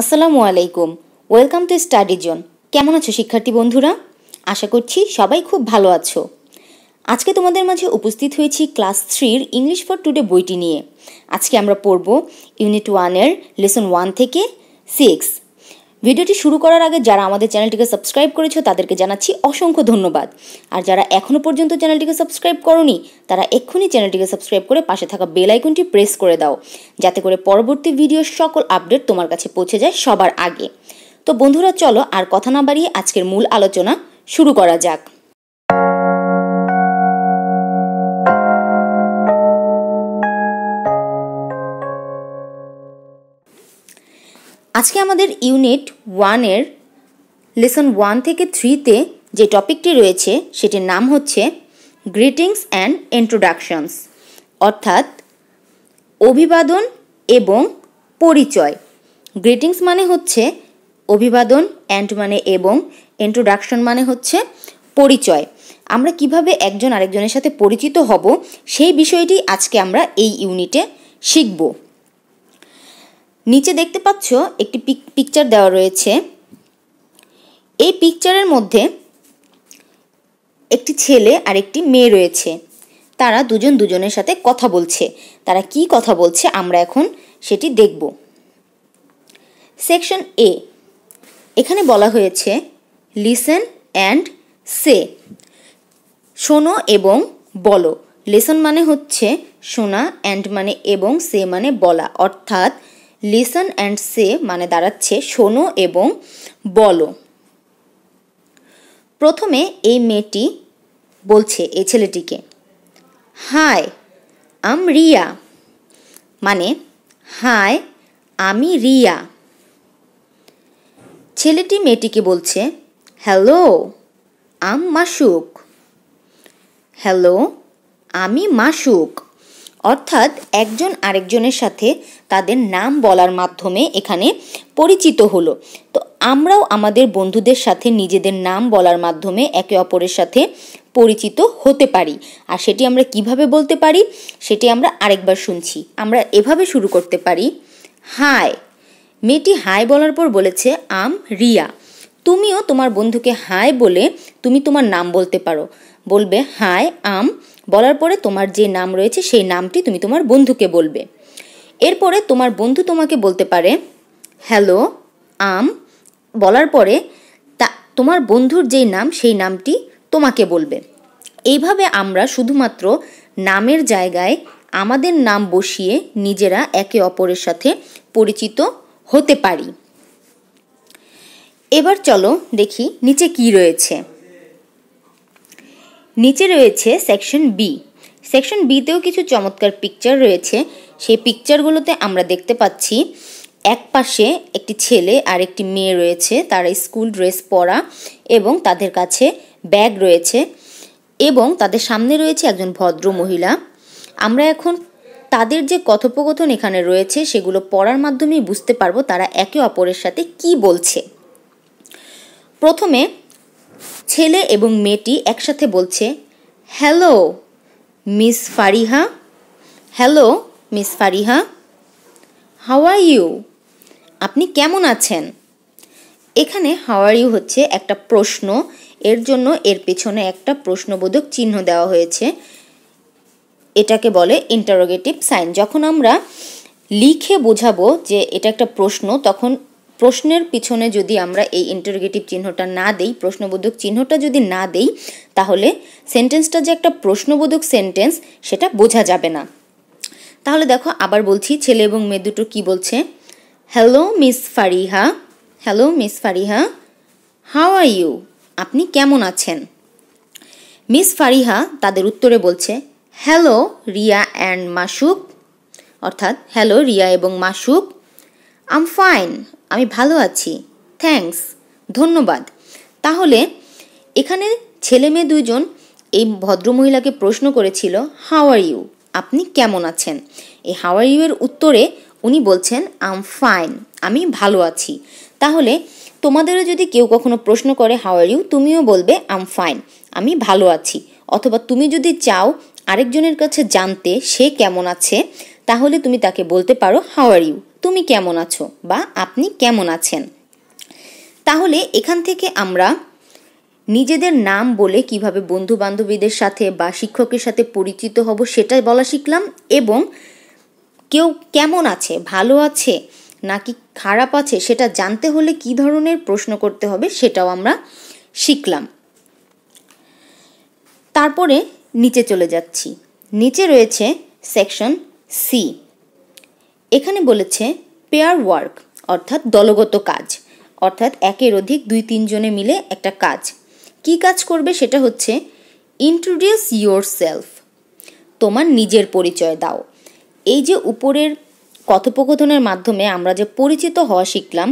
আসসালামু আলাইকুম welcome to study zone কেমন আছো শিক্ষার্থী বন্ধুরা আশা করছি সবাই খুব ভালো আছো আজকে তোমাদের মাঝে উপস্থিত হয়েছি ক্লাস থ্রির ইংলিশ ফর টুডে বইটি নিয়ে আজকে আমরা পড়ব ইউনিট ওয়ানের লেসন ওয়ান থেকে সিক্স ভিডিওটি শুরু করার আগে যারা আমাদের চ্যানেলটিকে সাবস্ক্রাইব করেছ তাদেরকে জানাচ্ছি অসংখ্য ধন্যবাদ আর যারা এখনও পর্যন্ত চ্যানেলটিকে সাবস্ক্রাইব করনি তারা এক্ষুনি চ্যানেলটিকে সাবস্ক্রাইব করে পাশে থাকা বেল আইকনটি প্রেস করে দাও যাতে করে পরবর্তী ভিডিওর সকল আপডেট তোমার কাছে পৌঁছে যায় সবার আগে তো বন্ধুরা চলো আর কথা না বাড়িয়ে আজকের মূল আলোচনা শুরু করা যাক আজকে আমাদের ইউনিট ওয়ানের লেসন ওয়ান থেকে থ্রিতে যে টপিকটি রয়েছে সেটির নাম হচ্ছে গ্রিটিংস অ্যান্ড ইন্ট্রোডাকশনস অর্থাৎ অভিবাদন এবং পরিচয় গ্রিটিংস মানে হচ্ছে অভিবাদন অ্যান্ড মানে এবং ইন্ট্রোডাকশন মানে হচ্ছে পরিচয় আমরা কিভাবে একজন আরেকজনের সাথে পরিচিত হব সেই বিষয়টি আজকে আমরা এই ইউনিটে শিখবো নিচে দেখতে পাচ্ছ একটি পিকচার দেওয়া রয়েছে এই পিকচারের মধ্যে একটি ছেলে আর একটি মেয়ে রয়েছে তারা দুজন দুজনের সাথে কথা বলছে তারা কি কথা বলছে আমরা এখন সেটি দেখব সেকশন এ এখানে বলা হয়েছে লিসেন অ্যান্ড সে শোনো এবং বলো লেসন মানে হচ্ছে শোনা অ্যান্ড মানে এবং সে মানে বলা অর্থাৎ লিসন অ্যান্ড সে মানে দাঁড়াচ্ছে শোনো এবং বলো প্রথমে এই মেয়েটি বলছে এই ছেলেটিকে হাই আম রিয়া মানে হাই আমি রিয়া ছেলেটি মেয়েটিকে বলছে হ্যালো আম মাসুক হ্যালো আমি মাসুক অর্থাৎ একজন আরেকজনের সাথে তাদের নাম বলার মাধ্যমে এখানে পরিচিত হলো তো আমরাও আমাদের বন্ধুদের সাথে নিজেদের নাম বলার মাধ্যমে একে অপরের সাথে পরিচিত হতে পারি আর সেটি আমরা কিভাবে বলতে পারি সেটি আমরা আরেকবার শুনছি আমরা এভাবে শুরু করতে পারি হাই মেয়েটি হাই বলার পর বলেছে আম রিয়া তুমিও তোমার বন্ধুকে হাই বলে তুমি তোমার নাম বলতে পারো বলবে হাই আম বলার পরে তোমার যে নাম রয়েছে সেই নামটি তুমি তোমার বন্ধুকে বলবে এরপরে তোমার বন্ধু তোমাকে বলতে পারে হ্যালো আম বলার পরে তা তোমার বন্ধুর যেই নাম সেই নামটি তোমাকে বলবে এইভাবে আমরা শুধুমাত্র নামের জায়গায় আমাদের নাম বসিয়ে নিজেরা একে অপরের সাথে পরিচিত হতে পারি এবার চলো দেখি নিচে কি রয়েছে নিচে রয়েছে সেকশন বি সেকশন বিতেও কিছু চমৎকার পিকচার রয়েছে সেই পিকচারগুলোতে আমরা দেখতে পাচ্ছি এক পাশে একটি ছেলে আর একটি মেয়ে রয়েছে তারা স্কুল ড্রেস পরা এবং তাদের কাছে ব্যাগ রয়েছে এবং তাদের সামনে রয়েছে একজন ভদ্র মহিলা আমরা এখন তাদের যে কথোপকথন এখানে রয়েছে সেগুলো পড়ার মাধ্যমেই বুঝতে পারবো তারা একে অপরের সাথে কি বলছে প্রথমে ছেলে এবং মেয়েটি একসাথে বলছে hello miss Fariha hello miss Fariha how are you আপনি কেমন আছেন এখানে আর ইউ হচ্ছে একটা প্রশ্ন এর জন্য এর পেছনে একটা প্রশ্নবোধক চিহ্ন দেওয়া হয়েছে এটাকে বলে ইন্টারোগেটিভ সাইন যখন আমরা লিখে বোঝাবো যে এটা একটা প্রশ্ন তখন প্রশ্নের পিছনে যদি আমরা এই ইন্টারোগেটিভ চিহ্নটা না দেই প্রশ্নবোধক চিহ্নটা যদি না দেই তাহলে সেন্টেন্সটা যে একটা প্রশ্নবোধক সেন্টেন্স সেটা বোঝা যাবে না তাহলে দেখো আবার বলছি ছেলে এবং মেয়ে দুটো কী বলছে hello miss Fariha hello miss Fariha how are you আপনি কেমন আছেন মিস ফারিহা তাদের উত্তরে বলছে হ্যালো রিয়া অ্যান্ড মাসুক অর্থাৎ হ্যালো রিয়া এবং মাসুক আম ফাইন আমি ভালো আছি থ্যাংকস ধন্যবাদ তাহলে এখানে ছেলে মেয়ে দুজন এই ভদ্রমহিলাকে প্রশ্ন করেছিল হাও আর ইউ আপনি কেমন আছেন এই হাও আর ইউ এর উত্তরে উনি বলছেন আম ফাইন আমি ভালো আছি তাহলে তোমাদেরও যদি কেউ কখনো প্রশ্ন করে হাও আর ইউ তুমিও বলবে আম ফাইন আমি ভালো আছি অথবা তুমি যদি চাও আরেকজনের কাছে জানতে সে কেমন আছে তাহলে তুমি তাকে বলতে পারো হাও আর ইউ তুমি কেমন আছো বা আপনি কেমন আছেন তাহলে এখান থেকে আমরা নিজেদের নাম বলে কিভাবে বন্ধু বান্ধবীদের সাথে বা শিক্ষকের সাথে পরিচিত হব সেটা বলা শিখলাম এবং কেউ কেমন আছে ভালো আছে নাকি খারাপ আছে সেটা জানতে হলে কি ধরনের প্রশ্ন করতে হবে সেটাও আমরা শিখলাম তারপরে নিচে চলে যাচ্ছি নিচে রয়েছে সেকশন সি এখানে বলেছে পেয়ার ওয়ার্ক অর্থাৎ দলগত কাজ অর্থাৎ একের অধিক দুই তিনজনে মিলে একটা কাজ কি কাজ করবে সেটা হচ্ছে ইন্ট্রোডিউস ইয়োর সেলফ তোমার নিজের পরিচয় দাও এই যে উপরের কথোপকথনের মাধ্যমে আমরা যে পরিচিত হওয়া শিখলাম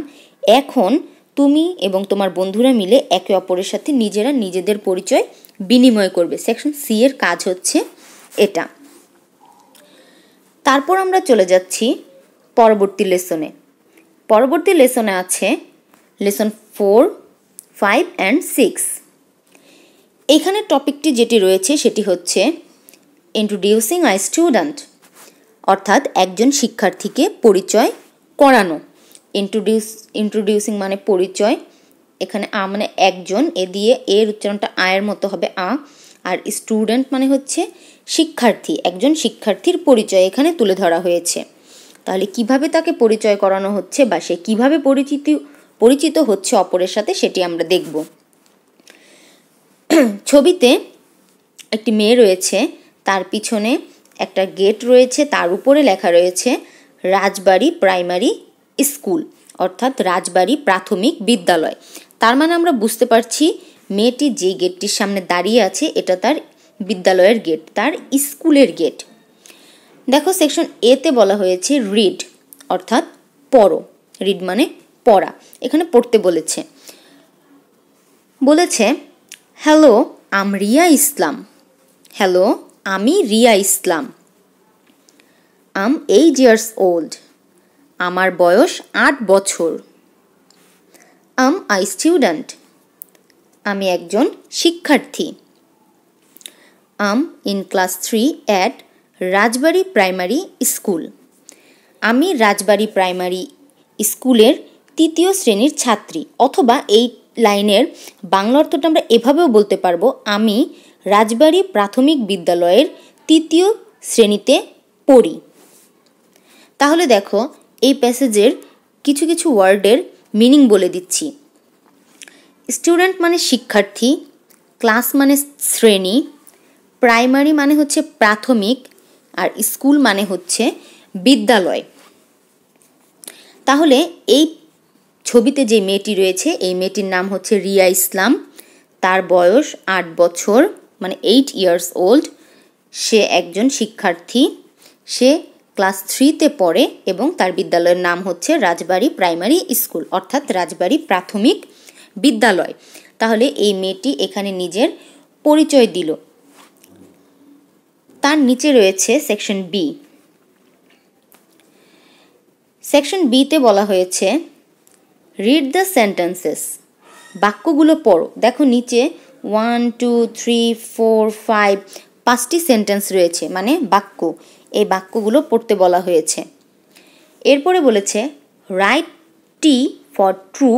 এখন তুমি এবং তোমার বন্ধুরা মিলে একে অপরের সাথে নিজেরা নিজেদের পরিচয় বিনিময় করবে সেকশন সি এর কাজ হচ্ছে এটা তারপর আমরা চলে যাচ্ছি পরবর্তী লেসনে পরবর্তী লেসনে আছে lesson four five and six এখানে টপিকটি যেটি রয়েছে সেটি হচ্ছে ইন্ট্রোডিউসিং আই স্টুডেন্ট অর্থাৎ একজন শিক্ষার্থীকে পরিচয় করানো ইন্ট্রোডিউস ইন্ট্রোডিউসিং মানে পরিচয় এখানে আ মানে একজন এ দিয়ে এর উচ্চারণটা আয়ের মতো হবে আ আর স্টুডেন্ট মানে হচ্ছে শিক্ষার্থী একজন শিক্ষার্থীর পরিচয় এখানে তুলে ধরা হয়েছে তাহলে কিভাবে তাকে পরিচয় করানো হচ্ছে বা সে কিভাবে পরিচিত পরিচিত হচ্ছে অপরের সাথে সেটি আমরা দেখব ছবিতে একটি মেয়ে রয়েছে তার পিছনে একটা গেট রয়েছে তার উপরে লেখা রয়েছে রাজবাড়ি প্রাইমারি স্কুল অর্থাৎ রাজবাড়ি প্রাথমিক বিদ্যালয় তার মানে আমরা বুঝতে পারছি মেয়েটি যে গেটটির সামনে দাঁড়িয়ে আছে এটা তার বিদ্যালয়ের গেট তার স্কুলের গেট দেখো সেকশন এতে বলা হয়েছে রিড অর্থাৎ পড়ো রিড মানে পড়া এখানে পড়তে বলেছে বলেছে hello I'm Riya Islam hello আমি Riya Islam I'm eight years old আমার বয়স আট বছর আম আই স্টুডেন্ট আমি একজন শিক্ষার্থী I'm in class three at Rajbari primary school আমি রাজবাড়ি প্রাইমারি স্কুলের তৃতীয় শ্রেণীর ছাত্রী অথবা এই লাইনের বাংলা অর্থটা আমরা এভাবেও বলতে পারবো আমি রাজবাড়ি প্রাথমিক বিদ্যালয়ের তৃতীয় শ্রেণীতে পড়ি তাহলে দেখো এই প্যাসেজের কিছু কিছু ওয়ার্ডের মিনিং বলে দিচ্ছি স্টুডেন্ট মানে শিক্ষার্থী ক্লাস মানে শ্রেণী প্রাইমারি মানে হচ্ছে প্রাথমিক আর স্কুল মানে হচ্ছে বিদ্যালয় তাহলে এই ছবিতে যে মেয়েটি রয়েছে এই মেয়েটির নাম হচ্ছে রিয়া ইসলাম তার বয়স আট বছর মানে এইট ইয়ার্স ওল্ড সে একজন শিক্ষার্থী সে ক্লাস থ্রিতে পড়ে এবং তার বিদ্যালয়ের নাম হচ্ছে রাজবাড়ি প্রাইমারি স্কুল অর্থাৎ রাজবাড়ি প্রাথমিক বিদ্যালয় তাহলে এই মেয়েটি এখানে নিজের পরিচয় দিল তার নিচে রয়েছে সেকশন বি সেকশন বিতে বলা হয়েছে রিড দ্য সেন্টেন্সেস বাক্যগুলো পড়ো দেখো নিচে one two three four five পাঁচটি সেন্টেন্স রয়েছে মানে বাক্য এই বাক্যগুলো পড়তে বলা হয়েছে এরপরে বলেছে write T for true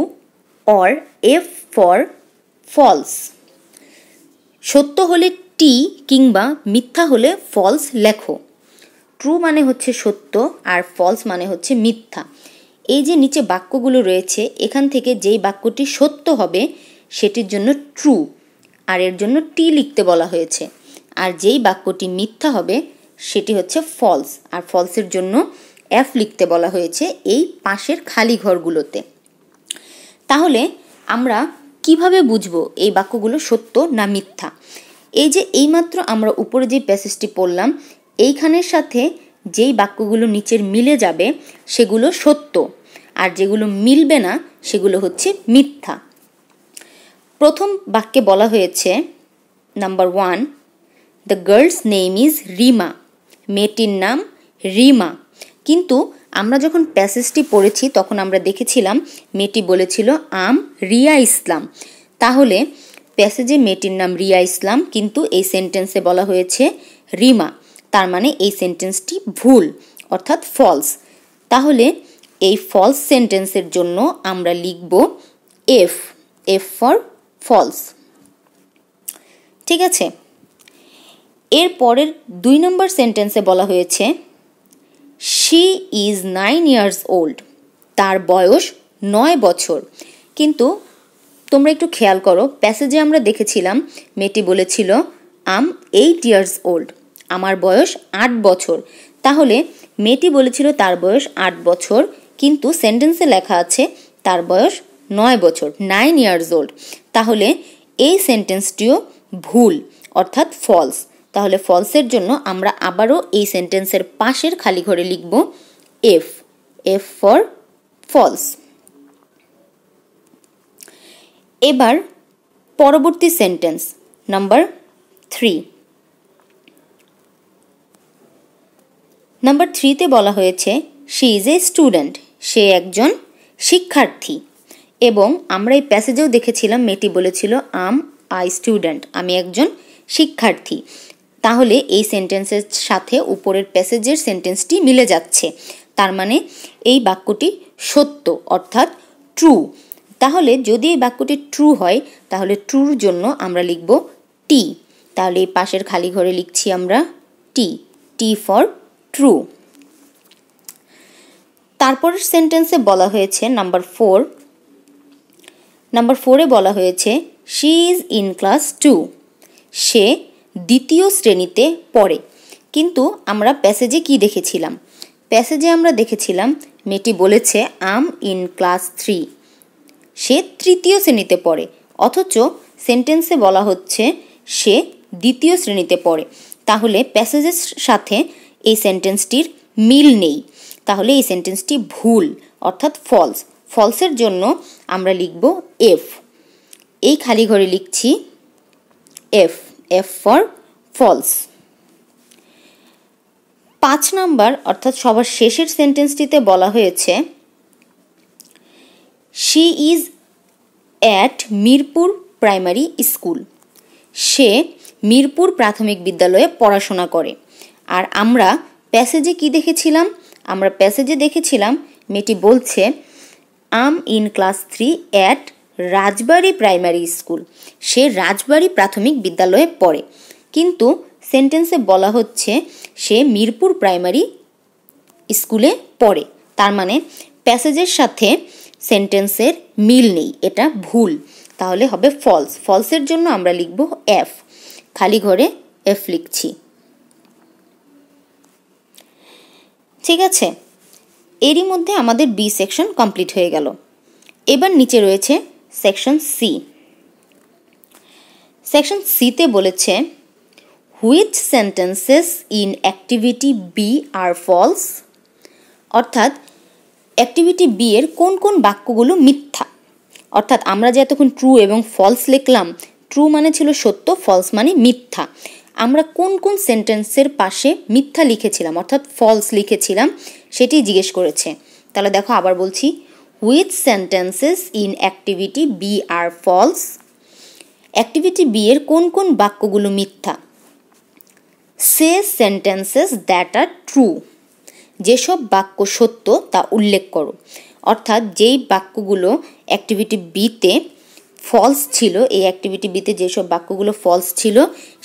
or F for false সত্য হলে টি কিংবা মিথ্যা হলে ফলস লেখো ট্রু মানে হচ্ছে সত্য আর ফলস মানে হচ্ছে মিথ্যা এই যে নিচে বাক্যগুলো রয়েছে এখান থেকে যেই বাক্যটি সত্য হবে সেটির জন্য ট্রু আর এর জন্য টি লিখতে বলা হয়েছে আর যেই বাক্যটি মিথ্যা হবে সেটি হচ্ছে ফলস আর ফলসের জন্য এফ লিখতে বলা হয়েছে এই পাশের খালি ঘরগুলোতে তাহলে আমরা কিভাবে বুঝবো এই বাক্যগুলো সত্য না মিথ্যা এই যে এইমাত্র আমরা উপরে যে প্যাসেজটি পড়লাম এইখানের সাথে যেই বাক্যগুলো নিচের মিলে যাবে সেগুলো সত্য আর যেগুলো মিলবে না সেগুলো হচ্ছে মিথ্যা প্রথম বাক্যে বলা হয়েছে number one the girl's name is Rima মেয়েটির নাম রিমা কিন্তু আমরা যখন প্যাসেজটি পড়েছি তখন আমরা দেখেছিলাম মেয়েটি বলেছিল আম রিয়া ইসলাম তাহলে প্যাসেজে মেয়েটির নাম রিয়া ইসলাম কিন্তু এই সেন্টেন্সে বলা হয়েছে রিমা তার মানে এই সেন্টেন্সটি ভুল অর্থাৎ ফলস তাহলে এই ফলস সেন্টেন্সের জন্য আমরা লিখব এফ এফ ফর ফলস ঠিক আছে এর পরের দুই নম্বর সেন্টেন্সে বলা হয়েছে she is nine years old তার বয়স নয় বছর কিন্তু তোমরা একটু খেয়াল করো প্যাসেজে আমরা দেখেছিলাম মেয়েটি বলেছিল আম এইট ইয়ার্স ওল্ড আমার বয়স আট বছর তাহলে মেয়েটি বলেছিল তার বয়স আট বছর কিন্তু সেন্টেন্সে লেখা আছে তার বয়স নয় বছর নাইন ইয়ার্স ওল্ড তাহলে এই সেন্টেন্সটিও ভুল অর্থাৎ ফলস তাহলে ফলসের জন্য আমরা আবারও এই সেন্টেন্সের পাশের খালি ঘরে লিখব এফ এফ ফর ফলস এবার পরবর্তী সেন্টেন্স নাম্বার থ্রি নাম্বার থ্রিতে বলা হয়েছে শি ইজ এ স্টুডেন্ট সে একজন শিক্ষার্থী এবং আমরা এই প্যাসেজেও দেখেছিলাম মেয়েটি বলেছিল আম আই স্টুডেন্ট আমি একজন শিক্ষার্থী তাহলে এই সেন্টেন্সের সাথে উপরের প্যাসেজের সেন্টেন্সটি মিলে যাচ্ছে তার মানে এই বাক্যটি সত্য অর্থাৎ ট্রু তাহলে যদি এই বাক্যটি ট্রু হয় তাহলে ট্রুর জন্য আমরা লিখব টি তাহলে এই পাশের খালি ঘরে লিখছি আমরা টি টি ফর ট্রু তারপরের সেন্টেন্সে বলা হয়েছে নাম্বার ফোর নাম্বার ফোরে বলা হয়েছে she is in class two সে দ্বিতীয় শ্রেণীতে পড়ে কিন্তু আমরা প্যাসেজে কি দেখেছিলাম প্যাসেজে আমরা দেখেছিলাম মেয়েটি বলেছে আম ইন ক্লাস থ্রি সে তৃতীয় শ্রেণীতে পড়ে অথচ সেন্টেন্সে বলা হচ্ছে সে দ্বিতীয় শ্রেণীতে পড়ে তাহলে প্যাসেজের সাথে এই সেন্টেন্সটির মিল নেই তাহলে এই সেন্টেন্সটি ভুল অর্থাৎ ফলস ফলসের জন্য আমরা লিখব এফ এই খালি ঘরে লিখছি এফ এফ ফর ফলস পাঁচ নাম্বার অর্থাৎ সবার শেষের সেন্টেন্সটিতে বলা হয়েছে she is at Mirpur primary school সে মিরপুর প্রাথমিক বিদ্যালয়ে পড়াশোনা করে আর আমরা প্যাসেজে কি দেখেছিলাম আমরা প্যাসেজে দেখেছিলাম মেয়েটি বলছে I'm in class three at Rajbari primary school সে রাজবাড়ি প্রাথমিক বিদ্যালয়ে পড়ে কিন্তু সেন্টেন্সে বলা হচ্ছে সে মিরপুর প্রাইমারি স্কুলে পড়ে তার মানে প্যাসেজের সাথে সেন্টেন্সের মিল নেই এটা ভুল তাহলে হবে ফলস ফলসের জন্য আমরা লিখব এফ খালি ঘরে এফ লিখছি ঠিক আছে এরই মধ্যে আমাদের বি সেকশন কমপ্লিট হয়ে গেল এবার নিচে রয়েছে সেকশন সি সেকশন সিতে বলেছে which sentences in activity B are false অর্থাৎ অ্যাক্টিভিটি বি এর কোন কোন বাক্যগুলো মিথ্যা অর্থাৎ আমরা যে এতক্ষণ ট্রু এবং ফলস লিখলাম ট্রু মানে ছিল সত্য ফলস মানে মিথ্যা আমরা কোন কোন সেন্টেন্সের পাশে মিথ্যা লিখেছিলাম অর্থাৎ ফলস লিখেছিলাম সেটি জিজ্ঞেস করেছে তাহলে দেখো আবার বলছি with sentences in activity B are false activity B এর কোন কোন বাক্যগুলো মিথ্যা সে সেন্টেন্সেস দ্যাট আর ট্রু যেসব বাক্য সত্য তা উল্লেখ করো অর্থাৎ যেই বাক্যগুলো অ্যাক্টিভিটি বিতে ফলস ছিল এই অ্যাক্টিভিটি বিতে যেসব বাক্যগুলো ফলস ছিল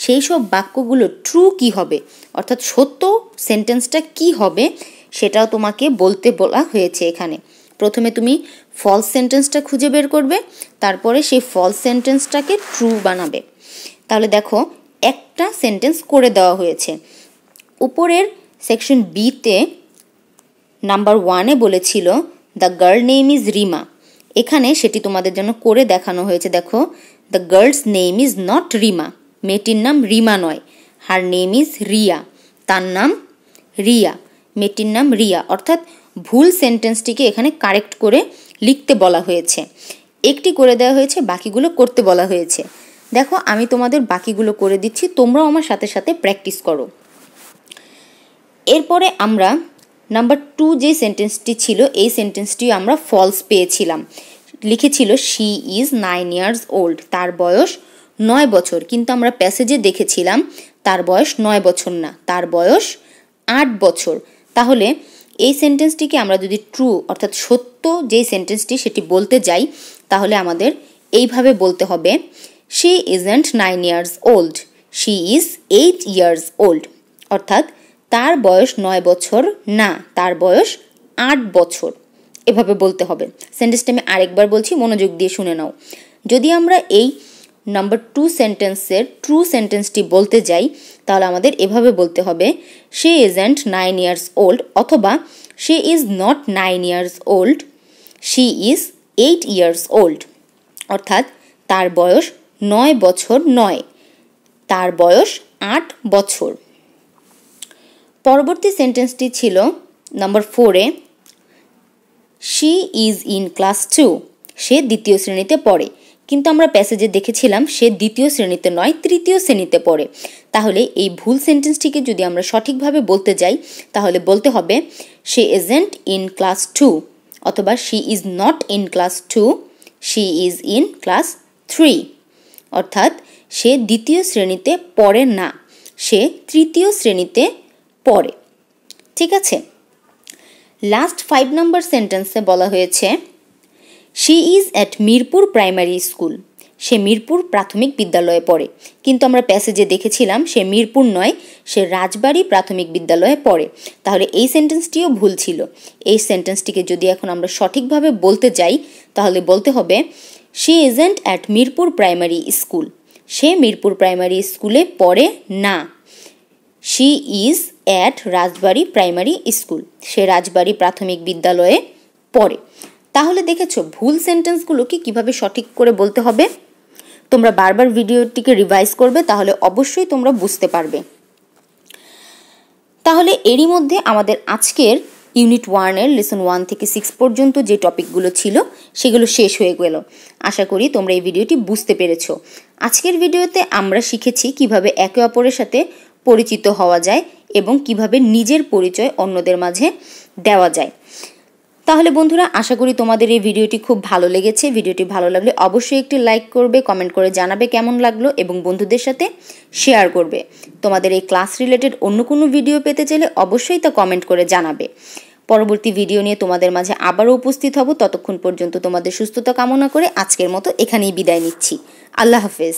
সেই সব বাক্যগুলো ট্রু কি হবে অর্থাৎ সত্য সেন্টেন্সটা কি হবে সেটাও তোমাকে বলতে বলা হয়েছে এখানে প্রথমে তুমি ফলস সেন্টেন্সটা খুঁজে বের করবে তারপরে সেই ফলস সেন্টেন্সটাকে ট্রু বানাবে তাহলে দেখো একটা সেন্টেন্স করে দেওয়া হয়েছে উপরের সেকশন বিতে নাম্বার ওয়ানে বলেছিল the girl name is Rima এখানে সেটি তোমাদের জন্য করে দেখানো হয়েছে দেখো the girl's name is not Rima মেয়েটির নাম রিমা নয় হার নেম ইজ রিয়া তার নাম রিয়া মেয়েটির নাম রিয়া অর্থাৎ ভুল সেন্টেন্সটিকে এখানে কারেক্ট করে লিখতে বলা হয়েছে একটি করে দেওয়া হয়েছে বাকিগুলো করতে বলা হয়েছে দেখো আমি তোমাদের বাকিগুলো করে দিচ্ছি তোমরাও আমার সাথে সাথে প্র্যাকটিস করো এরপরে আমরা নাম্বার টু যে সেন্টেন্সটি ছিল এই সেন্টেন্সটিও আমরা ফলস পেয়েছিলাম লিখেছিল she is nine years old তার বয়স নয় বছর কিন্তু আমরা প্যাসেজে দেখেছিলাম তার বয়স নয় বছর না তার বয়স আট বছর তাহলে এই সেন্টেন্সটিকে আমরা যদি ট্রু অর্থাৎ সত্য যেই সেন্টেন্সটি সেটি বলতে যাই তাহলে আমাদের এইভাবে বলতে হবে she isn't nine years old she is eight years old অর্থাৎ তার বয়স নয় বছর না তার বয়স আট বছর এভাবে বলতে হবে সেন্টেন্সটা আমি আরেকবার বলছি মনোযোগ দিয়ে শুনে নাও যদি আমরা এই নাম্বার টু সেন্টেন্সের ট্রু সেন্টেন্সটি বলতে যাই তাহলে আমাদের এভাবে বলতে হবে she is and nine years old অথবা she is not nine years old she is eight years old অর্থাৎ তার বয়স নয় বছর নয় তার বয়স আট বছর পরবর্তী সেন্টেন্সটি ছিল নাম্বার ফোরে she is in class two সে দ্বিতীয় শ্রেণীতে পড়ে কিন্তু আমরা প্যাসেজে দেখেছিলাম সে দ্বিতীয় শ্রেণীতে নয় তৃতীয় শ্রেণীতে পড়ে তাহলে এই ভুল সেন্টেন্সটিকে যদি আমরা সঠিকভাবে বলতে যাই তাহলে বলতে হবে she isn't in class two অথবা she is not in class two she is in class three অর্থাৎ সে দ্বিতীয় শ্রেণীতে পড়ে না সে তৃতীয় শ্রেণীতে পরে ঠিক আছে লাস্ট ফাইভ নম্বর সেন্টেন্সে বলা হয়েছে she is at Mirpur primary school সে মিরপুর প্রাথমিক বিদ্যালয়ে পড়ে কিন্তু আমরা প্যাসেজে দেখেছিলাম সে মিরপুর নয় সে রাজবাড়ি প্রাথমিক বিদ্যালয়ে পড়ে তাহলে এই সেন্টেন্সটিও ভুল ছিল এই সেন্টেন্সটিকে যদি এখন আমরা সঠিকভাবে বলতে যাই তাহলে বলতে হবে she isn't at Mirpur primary school সে মিরপুর প্রাইমারি স্কুলে পড়ে না she is at Rajbari primary school সে রাজবাড়ি প্রাথমিক বিদ্যালয়ে পড়ে তাহলে দেখেছো ভুল সেন্টেন্সগুলোকে কিভাবে সঠিক করে বলতে হবে তোমরা বারবার ভিডিওটিকে রিভাইজ করবে তাহলে অবশ্যই তোমরা বুঝতে পারবে তাহলে এরই মধ্যে আমাদের আজকের ইউনিট ওয়ানের লেসন ওয়ান থেকে সিক্স পর্যন্ত যে টপিকগুলো ছিল সেগুলো শেষ হয়ে গেল আশা করি তোমরা এই ভিডিওটি বুঝতে পেরেছ আজকের ভিডিওতে আমরা শিখেছি কিভাবে একে অপরের সাথে পরিচিত হওয়া যায় এবং কিভাবে নিজের পরিচয় অন্যদের মাঝে দেওয়া যায় তাহলে বন্ধুরা আশা করি তোমাদের এই ভিডিওটি খুব ভালো লেগেছে ভিডিওটি ভালো লাগলে অবশ্যই একটি লাইক করবে কমেন্ট করে জানাবে কেমন লাগলো এবং বন্ধুদের সাথে শেয়ার করবে তোমাদের এই ক্লাস রিলেটেড অন্য কোনো ভিডিও পেতে চাইলে অবশ্যই তা কমেন্ট করে জানাবে পরবর্তী ভিডিও নিয়ে তোমাদের মাঝে আবারও উপস্থিত হব ততক্ষণ পর্যন্ত তোমাদের সুস্থতা কামনা করে আজকের মতো এখানেই বিদায় নিচ্ছি আল্লাহ হাফেজ